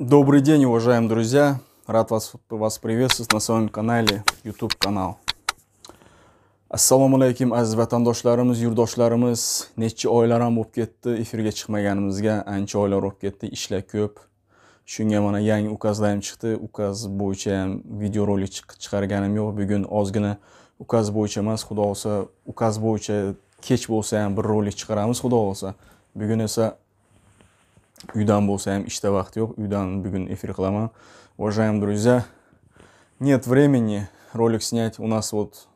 Добрый день, уважаемые друзья! Рад вас, вас приветствовать на своем канале, YouTube канал. Ассаламу алейкум, азиз ватандошларым, юрдошларым, нечи ойларам боп кетті, эфирге чықмайганымызге, анчи ойлар боп кетті, ішлі көп. Шүнге мана яң указдайым чықты, указ бойча видеоролик чық, чықарганым йоқ, бүгін озгіні указ бойча маз, худа олса, указ бойча кеч болса, бір ролик чықарамыз, худа олса. Бүгін эсэ, Үйдан болса им ishda vaqt yo'q. Uydan bugun эфир qilaman. Уважаем друзья, нет времени ролик снять. У нас вот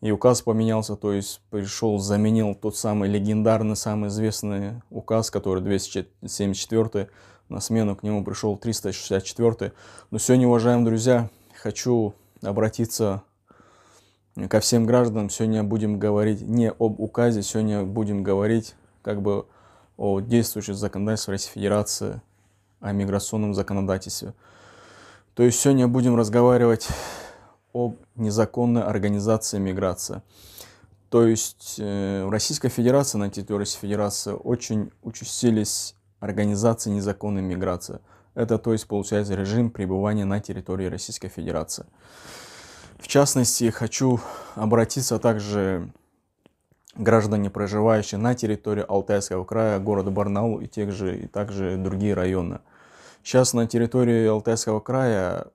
и указ поменялся, то есть пришел, заменил тот самый легендарный, самый известный указ, который 274 на смену к нему пришел 364 Но сегодня, уважаемые друзья, хочу обратиться ко всем гражданам. Сегодня будем говорить не об указе, сегодня будем говорить как бы о действующем законодательстве Российской Федерации, о миграционном законодательстве. То есть сегодня будем разговаривать о незаконной организации миграции. То есть в э, Российской Федерации, на территории Российской Федерации очень участились организации незаконной миграции. Это, то есть, получается, режим пребывания на территории Российской Федерации. В частности, хочу обратиться также граждане, проживающие на территории Алтайского края, города Барнаул и, тех же, и также другие районы. Сейчас на территории Алтайского края,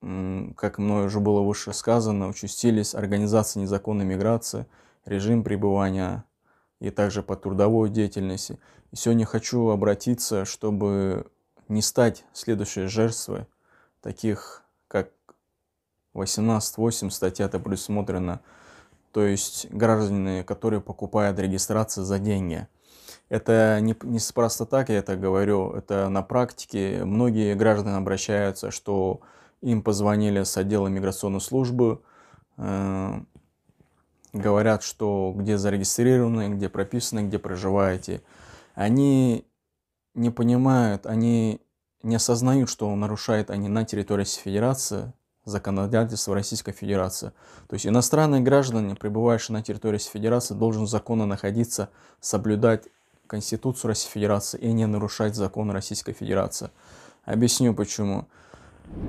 как мною уже было выше сказано, участились организации незаконной миграции, режим пребывания и также по трудовой деятельности. И сегодня хочу обратиться, чтобы не стать следующей жертвой таких, как 18.8 статья это предусмотрена то есть граждане, которые покупают регистрацию за деньги. Это не, не просто так я это говорю, это на практике. Многие граждане обращаются, что им позвонили с отдела миграционной службы, э, говорят, что где зарегистрированы, где прописаны, где проживаете. Они не понимают, они не осознают, что нарушают они на территории Федерации законодательства Российской Федерации. То есть иностранные граждане, пребывающие на территории Федерации, должен законно находиться, соблюдать Конституцию Российской Федерации и не нарушать законы Российской Федерации. Объясню почему.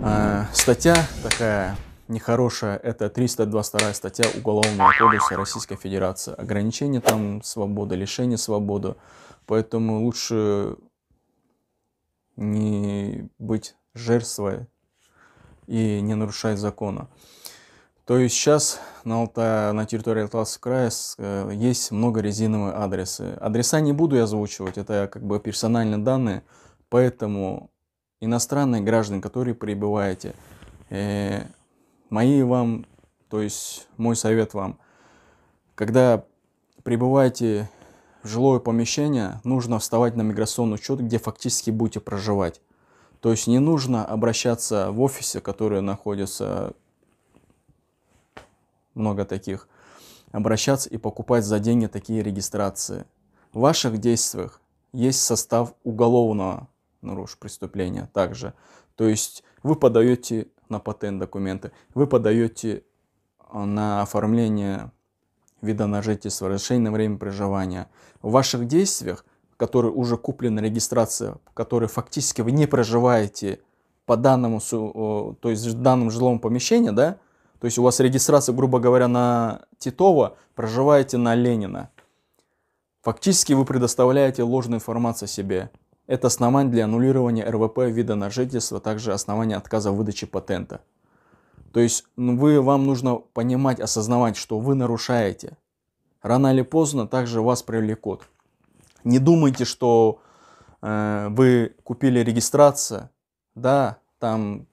Э, статья такая нехорошая, это 322 статья Уголовного кодекса Российской Федерации. Ограничение там свободы, лишение свободы. Поэтому лучше не быть жертвой и не нарушать закона. То есть сейчас на, Алтае, на территории Алтайского края э, есть много резиновые адресы. Адреса не буду я озвучивать, это как бы персональные данные, поэтому иностранные граждане, которые прибываете, э, мои вам, то есть мой совет вам, когда прибываете в жилое помещение, нужно вставать на миграционный учет, где фактически будете проживать. То есть не нужно обращаться в офисе, которые находятся, много таких, обращаться и покупать за деньги такие регистрации. В ваших действиях есть состав уголовного нарушения преступления также. То есть вы подаете на патент документы, вы подаете а, на оформление вида на жительство, разрешение на время проживания. В ваших действиях – который уже куплена регистрация, который фактически вы не проживаете по данному, то есть данному жилому помещению, да, то есть у вас регистрация, грубо говоря, на Титова, проживаете на Ленина. Фактически вы предоставляете ложную информацию о себе. Это основание для аннулирования РВП вида на жительство, также основание отказа в выдаче патента. То есть ну, вы, вам нужно понимать, осознавать, что вы нарушаете. Рано или поздно также вас привлекут. Не думайте, что э, вы купили регистрацию, да, там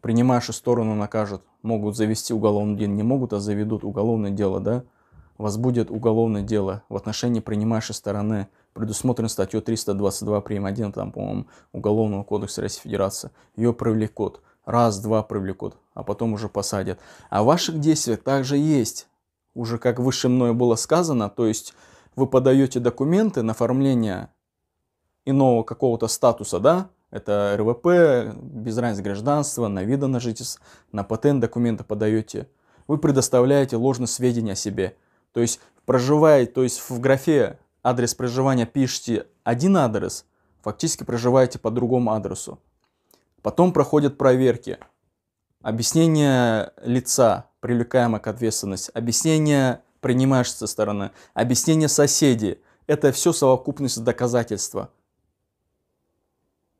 принимаешь сторону накажут, могут завести уголовный дело, не могут, а заведут уголовное дело, да, вас будет уголовное дело в отношении принимающей стороны, предусмотрен статьей 322 прим. 1, там, по-моему, Уголовного кодекса Российской Федерации. Ее привлекут. Раз, два привлекут, а потом уже посадят. А ваших действий также есть, уже как выше мной было сказано, то есть вы подаете документы на оформление иного какого-то статуса, да, это РВП, без разницы гражданства, на вида на жительство, на патент документы подаете, вы предоставляете ложные сведения о себе. То есть, проживая, то есть в графе адрес проживания пишете один адрес, фактически проживаете по другому адресу. Потом проходят проверки. Объяснение лица, привлекаемое к ответственности, объяснение принимаешь со стороны, объяснение соседей. Это все совокупность доказательства.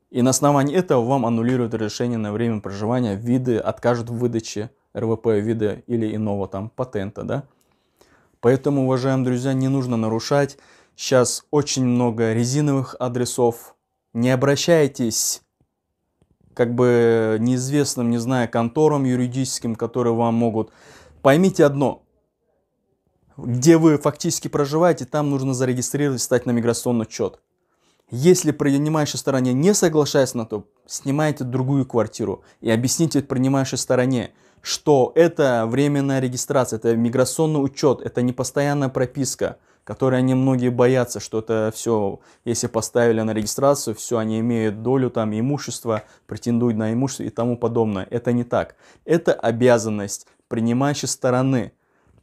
И на основании этого вам аннулируют разрешение на время проживания, виды откажут в выдаче РВП вида или иного там патента, да? Поэтому, уважаемые друзья, не нужно нарушать. Сейчас очень много резиновых адресов. Не обращайтесь как бы неизвестным, не знаю, конторам юридическим, которые вам могут... Поймите одно, где вы фактически проживаете, там нужно зарегистрировать, стать на миграционный учет. Если принимающая сторона не соглашается на то, снимайте другую квартиру и объясните принимающей стороне, что это временная регистрация, это миграционный учет, это не постоянная прописка, которой они многие боятся, что это все, если поставили на регистрацию, все, они имеют долю там имущества, претендуют на имущество и тому подобное. Это не так. Это обязанность принимающей стороны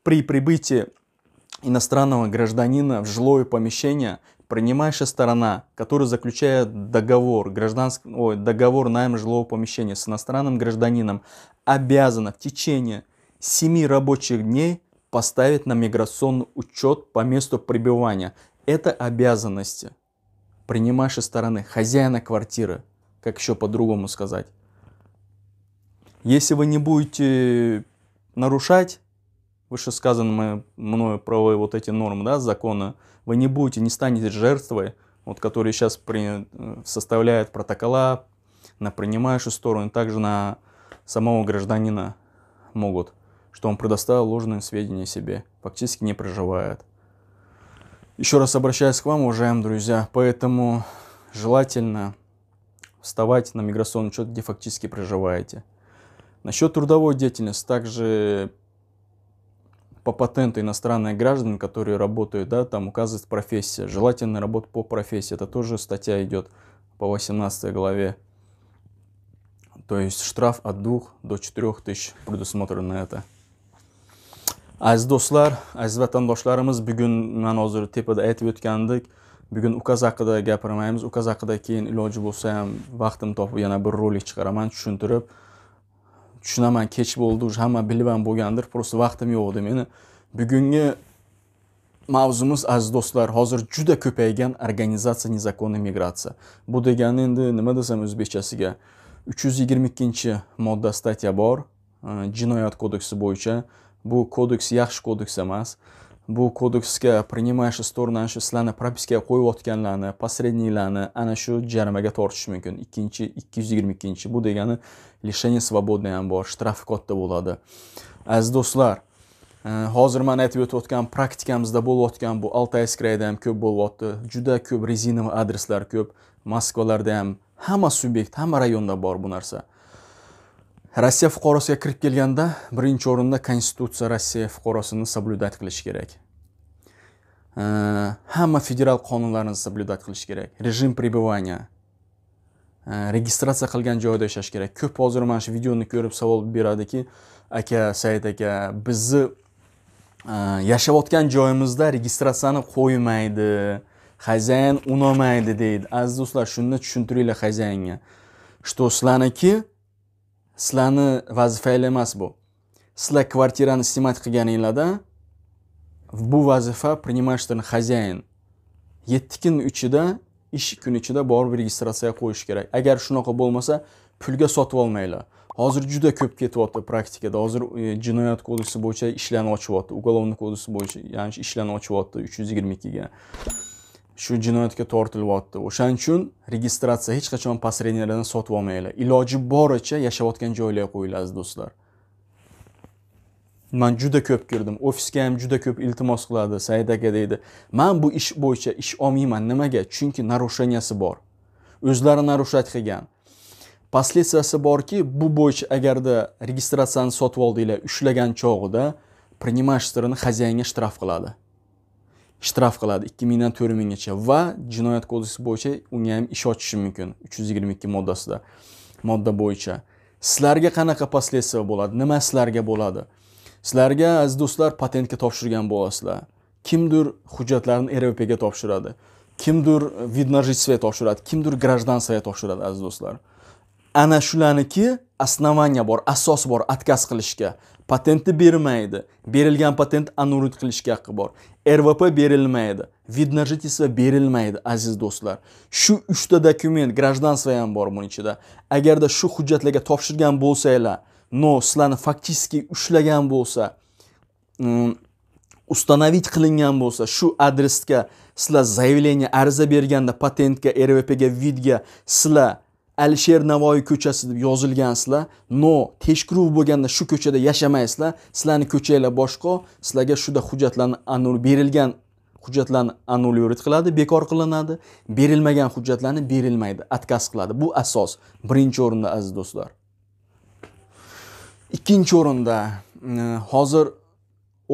при прибытии иностранного гражданина в жилое помещение принимающая сторона, которая заключает договор, гражданск ой, договор найма жилого помещения с иностранным гражданином, обязана в течение 7 рабочих дней поставить на миграционный учет по месту пребывания. Это обязанности принимающей стороны, хозяина квартиры, как еще по-другому сказать. Если вы не будете нарушать, вышесказанные мною правовые вот эти нормы, да, закона, вы не будете, не станете жертвой, вот, которые сейчас при, э, составляют протокола на принимающую сторону, также на самого гражданина могут, что он предоставил ложные сведения себе, фактически не проживает. Еще раз обращаюсь к вам, уважаемые друзья, поэтому желательно вставать на миграционный учет, где фактически проживаете. Насчет трудовой деятельности также по патенту иностранных граждан, которые работают, да, там указывается профессия. Желательно работать по профессии. Это тоже статья идет по 18 главе. То есть штраф от 2 до 4 тысяч предусмотрено это. Aziz do'stlar, aziz vatandoshlarimiz, bugun mana hozir tepada aytib o'tgandik. Bugun ukaz haqida gapirmaymiz. Ukaz haqida keyin iloji bo'lsa ham vaqtim topib yana bir rolik chiqaraman, tushuntirib. tushunaman kech bo'ldi уже hamma ham bo'lgandir просто vaqtim yo'q edi meni bugungi mavzumiz aziz do'stlar hozir juda ko'paygan organizatsiya незаконной migratsiya bu degani endi nima desam o'zbekchasiga uch yuz yigirma ikkinchi modda statya bor jinoyat kodeksi bo'yicha bu kodeks yaxshi kodeks emas bu kodeksga принимающий сторона ana shu sizlarni propiskaga otganlarni posredniklarni ana shu jarimaga tortish mumkin ikkinchi ikki yuz yigirma ikkinchi bu degani lishение свободный ham bor shtrafi katta bo'ladi aziz do'stlar e, hozir mana aytib o'tayotgan praktikamizda bo'layotgan bu skrayda ham ko'p bo'lyapti juda ko'p rezinoviy adreslar ko'p moskvalarda ham hamma subyekt hamma rayonda bor bu narsa rossiya fuqarosiga kirib kelganda birinchi o'rinda konstitutsiya rossiya fuqarosini соблюдать qilish kerak hamma federal qonunlarni соблюдать qilish kerak rejim пребывания registratsiya qilgan joyda yashash kerak ko'p hozir mana shu videoni ko'rib savol beradiki aka said aka bizni yashayotgan joyimizda registratsiyani qo'ymaydi хозяин unamaydi deydi aziz do'stlar shuni tushuntiringlar хозяинga что sizlarniki sizlarni vazifanglar emas bu sizlar kvartirani снимать qilganinglarda bu vazifa принимающий хозяин yetti kun ichida ish kuni ichida borib registratsiyaga qo'yish kerak agar shunaqa bo'lmasa pulga sotib olmanglar hozir juda ko'p ketyapti praktikada hozir e, jinoyat kodeksi bo'yicha ishlarni ochyapti уголовный kodeksi bo'yicha ya'ni ishlarni ochyapti uch yuz yigirma ikkiga shu jinoyatga tortilyapti o'shaning uchun registratsiya hech qachon посредникlardan sotib olmanglar iloji boricha yashayotgan joylarga qo'yiladi aziz do'stlar man juda ko'p kirdim ofisga ham juda ko'p iltimos qiladi said aka deydi man bu ish bo'yicha ish olmayman nimaga chunki нарушениесі bor o'zlari нарушать qilgan последствиясi borki bu bo'yicha agarda registratsiyani sotib oldinglar ushlagan chog'ida принимаешь стороны хозяинga shtraf qiladi shtraf qiladi ikki mingdan to'rt minggacha va jinoyat kodeksi bo'yicha unga ham ish ochishi mumkin uch yuz yigirma ikki moddasida modda bo'yicha sizlarga qanaqa последствия bo'ladi nima sizlarga bo'ladi sizlarga aziz do'stlar patentga topshirgan bo'lasizlar kimdir hujjatlarni rvpga topshiradi kimdir вид на жительство topshiradi kimdir гражданствоga topshiradi aziz do'stlar ana shularniki основания bor asos bor отказ qilishga patentni bermaydi berilgan patent annulit qilishga haqqi bor rvp berilmaydi vid на жительство berilmaydi aziz do'stlar shu uchta dokument гражданство ham bor buning ichida agarda shu hujjatlarga topshirgan bo'lsanglar no sizlarni фактически ushlagan bo'lsa установить mm, qilingan bo'lsa shu adresga sizlar заявление ariza berganda patentga rvpga vidga sizlar alisher navoiy ko'chasi deb yozilgansizlar no teshkruv bo'lganda shu ko'chada yashamaysizlar sizlarni ko'changlar boshqa sizlarga shuda hujjatlarni anul berilgan hujjatlarni yurit qiladi bekor qilinadi berilmagan hujjatlarni berilmaydi отказ qiladi bu asos birinchi o'rinda aziz do'stlar ikkinchi o'rinda mm, hozir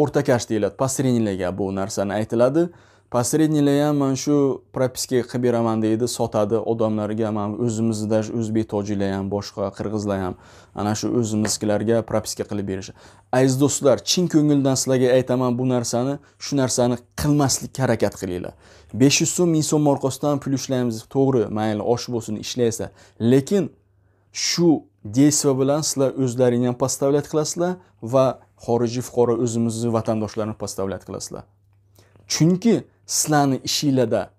o'rtakash deyiladi посредниligi bu narsani aytiladi посреднийлari ham mana shu propiskaga qilib beraman deydi sotadi odamlarga mana o'zimizda o'zbek tojiklar ham boshqa qirg'izlar ham ana shu o'zimiznikilarga propiska qilib berishi aziz do'stlar chin ko'ngildan sizlarga aytaman bu narsani shu narsani qilmaslikka harakat qilinglar besh yuz so'm ming so'm orqasidan pul ishlaymiz to'g'ri mayli osh bo'lsin ishlaysa lekin shu действие bilan sizlar o'zlaringni ham поставлять qilasizlar va xorijiy fuqaro o'zimizni vatandoshlarni поставлять qilasizlar chunki sizlarni ishinglarda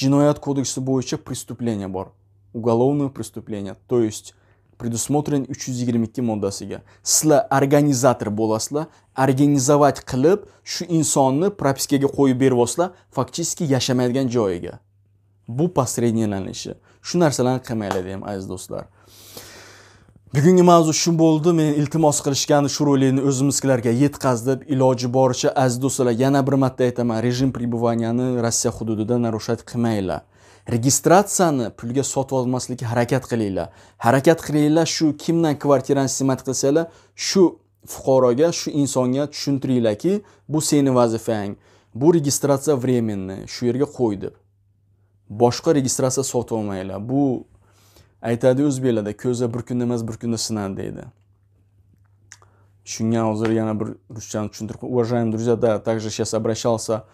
jinoyat kodeksi bo'yicha преступление bor уголовное преступление то есть предусмотрен 322 moddasiga sizlar organizator bo'lasizlar organizovat qilib shu insonni propiskaga qo'yib beryapsizlar фактически yashamaydigan joyiga bu посреднилanishi shu narsalarni qilmanglar deyman aziz do'stlar bugungi mavzu shu bo'ldi men iltimos qilishgani shu rolikni o'zimizkilarga yetkazib iloji boricha aziz do'stlar yana bir marta aytaman rejim пребываниyani rossiya hududida нарушать qilmanglar registratsiyani pulga sotib olmaslikka harakat qilinglar harakat qilinglar shu kimdan kvartirani siymat qilsanglar shu fuqaroga shu insonga tushuntiringlarki bu seni vazifang bu registratsiya временный shu yerga qo'y deb boshqa registratsiya sotib olmanglar bu aytadi o'zbeklarda ko'za bir kunda emas bir kunda sinadi deydi shunga hozir yana bir ruschani tushuntirib уважаемые друзья да также сейчас обращался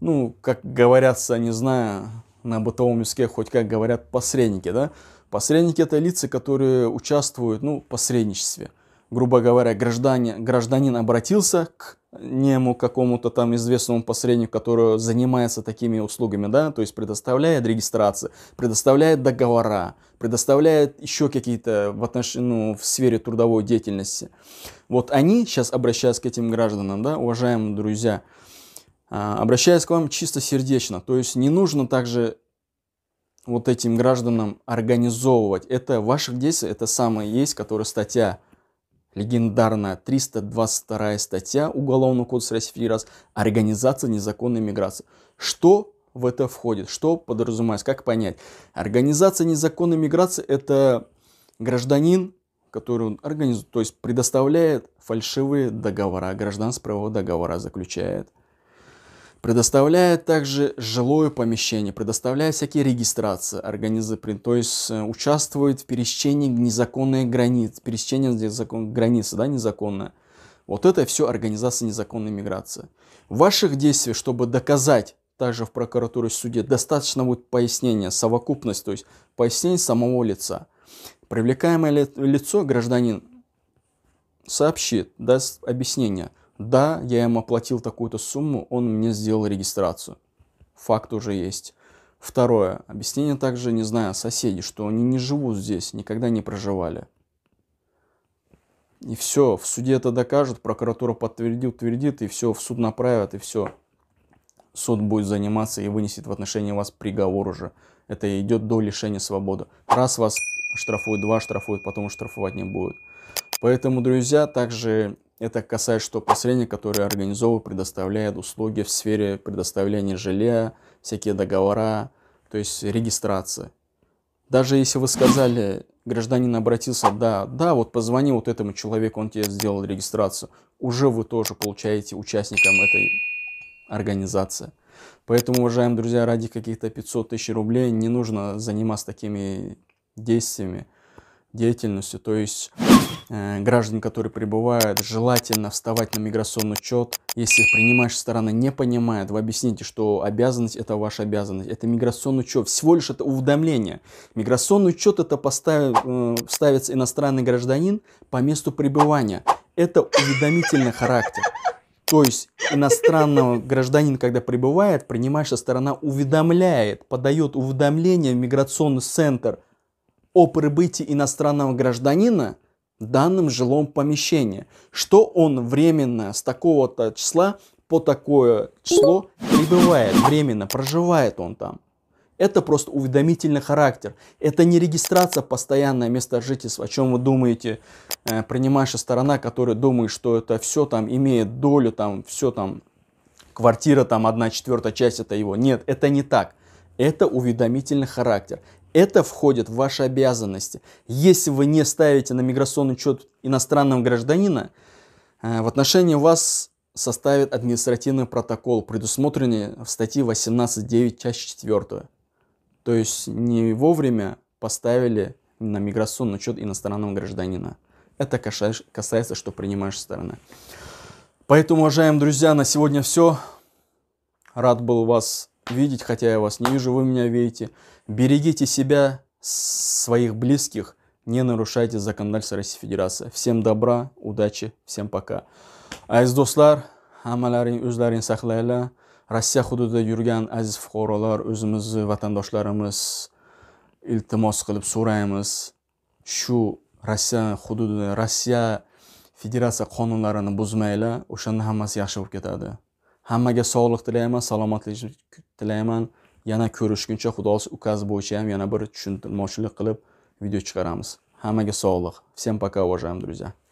ну как говорятся не знаю на бытовом языке хоть как говорят посредники да посредники это лица которые участвуют ну в посредничестве грубо говоря граждане гражданин обратился к нему какому-то там известному посреднику, который занимается такими услугами, да, то есть предоставляет регистрации, предоставляет договора, предоставляет еще какие-то в отношении, ну, в сфере трудовой деятельности. Вот они сейчас обращаются к этим гражданам, да, уважаемые друзья, а, обращаясь к вам чисто сердечно, то есть не нужно также вот этим гражданам организовывать. Это ваших действий, это самое есть, которая статья легендарная 322 статья Уголовного кодекса Российской Федерации «Организация незаконной миграции». Что в это входит? Что подразумевается? Как понять? Организация незаконной миграции – это гражданин, который он организует, то есть предоставляет фальшивые договора, гражданство, правового договора заключает – предоставляя также жилое помещение, предоставляя всякие регистрации, организы, то есть э, участвует в пересечении незаконных границ, пересечение незакон, границы, да, незаконно. Вот это все организация незаконной миграции. В ваших действиях, чтобы доказать также в прокуратуре в суде, достаточно будет пояснения, совокупность, то есть пояснение самого лица. Привлекаемое лицо, гражданин, сообщит, даст объяснение – да, я ему оплатил такую-то сумму, он мне сделал регистрацию. Факт уже есть. Второе. Объяснение также, не знаю, соседи, что они не живут здесь, никогда не проживали. И все, в суде это докажут, прокуратура подтвердит, утвердит, и все, в суд направят, и все. Суд будет заниматься и вынесет в отношении вас приговор уже. Это идет до лишения свободы. Раз вас штрафуют, два штрафуют, потом штрафовать не будет. Поэтому, друзья, также это касается что посредника, которые организовывают, предоставляют услуги в сфере предоставления жилья, всякие договора, то есть регистрация. Даже если вы сказали, гражданин обратился, да, да, вот позвони вот этому человеку, он тебе сделал регистрацию, уже вы тоже получаете участником этой организации. Поэтому, уважаемые друзья, ради каких-то 500 тысяч рублей не нужно заниматься такими действиями, деятельностью. То есть Э, граждан, которые прибывают, желательно вставать на миграционный учет. Если принимающая сторона не понимает, вы объясните, что обязанность – это ваша обязанность. Это миграционный учет, всего лишь это уведомление. Миграционный учет – это поставит, э, ставится иностранный гражданин по месту пребывания. Это уведомительный характер. То есть иностранного гражданин, когда прибывает, принимающая сторона уведомляет, подает уведомление в миграционный центр о прибытии иностранного гражданина – данном жилом помещении, что он временно с такого-то числа по такое число прибывает, временно проживает он там. Это просто уведомительный характер. Это не регистрация постоянное место жительства, о чем вы думаете, э, принимающая сторона, которая думает, что это все там имеет долю, там все там, квартира там одна четвертая часть это его. Нет, это не так. Это уведомительный характер. Это входит в ваши обязанности. Если вы не ставите на миграционный учет иностранного гражданина, э, в отношении вас составит административный протокол, предусмотренный в статье 18.9, часть 4. То есть не вовремя поставили на миграционный учет иностранного гражданина. Это касается, что принимаешь стороны. Поэтому, уважаемые друзья, на сегодня все. Рад был вас видеть, хотя я вас не вижу, вы меня видите. Берегите себя, своих близких, не нарушайте законодательство Российской Федерации. Всем добра, удачи, всем пока. Aziz do'stlar, hammalaring o'zlaring saqlanglar. Rossiya hududida yurgan aziz fuqarolar, o'zimizni vatandoshlarimiz iltimos qilib so'raymiz. Shu Rossiya hududida Rossiya Federatsiya qonunlarini buzmanglar, o'shanda hammasi yaxshi bo'lib ketadi. hammaga sog'liq tilayman salomatlik tilayman yana ko'rishguncha xudo ukazi bo'yicha ham yana bir tushuntirmochilik qilib video chiqaramiz hammaga sog'liq всем пока уважаемые друзья